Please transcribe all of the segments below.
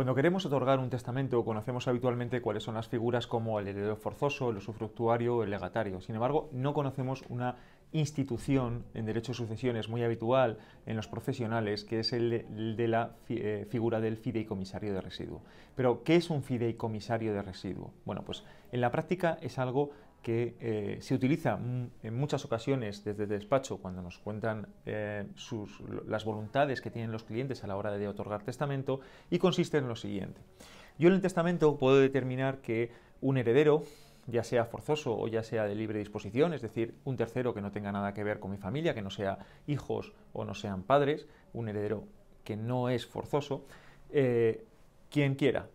Cuando queremos otorgar un testamento, conocemos habitualmente cuáles son las figuras como el heredero forzoso, el usufructuario, el legatario. Sin embargo, no conocemos una institución en derecho de sucesiones muy habitual en los profesionales, que es el de la eh, figura del fideicomisario de residuo. Pero, ¿qué es un fideicomisario de residuo? Bueno, pues en la práctica es algo que eh, se utiliza en muchas ocasiones desde el despacho cuando nos cuentan eh, las voluntades que tienen los clientes a la hora de otorgar testamento y consiste en lo siguiente. Yo en el testamento puedo determinar que un heredero, ya sea forzoso o ya sea de libre disposición, es decir, un tercero que no tenga nada que ver con mi familia, que no sea hijos o no sean padres, un heredero que no es forzoso, eh, quien quiera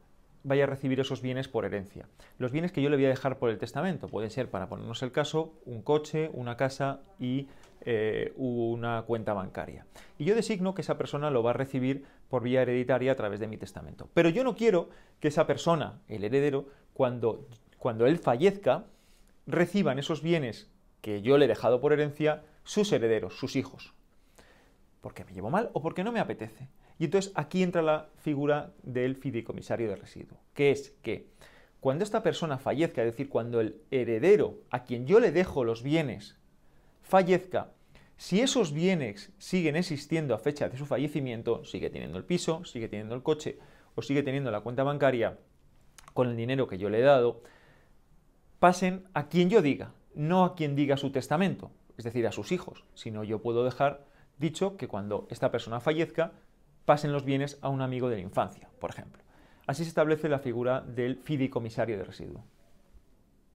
vaya a recibir esos bienes por herencia. Los bienes que yo le voy a dejar por el testamento pueden ser, para ponernos el caso, un coche, una casa y eh, una cuenta bancaria. Y yo designo que esa persona lo va a recibir por vía hereditaria a través de mi testamento. Pero yo no quiero que esa persona, el heredero, cuando, cuando él fallezca, reciban esos bienes que yo le he dejado por herencia sus herederos, sus hijos. Porque me llevo mal o porque no me apetece. Y entonces aquí entra la figura del fideicomisario de residuo, que es que cuando esta persona fallezca, es decir, cuando el heredero a quien yo le dejo los bienes fallezca, si esos bienes siguen existiendo a fecha de su fallecimiento, sigue teniendo el piso, sigue teniendo el coche o sigue teniendo la cuenta bancaria con el dinero que yo le he dado, pasen a quien yo diga, no a quien diga su testamento, es decir, a sus hijos, sino yo puedo dejar dicho que cuando esta persona fallezca, pasen los bienes a un amigo de la infancia, por ejemplo. Así se establece la figura del fideicomisario de residuo.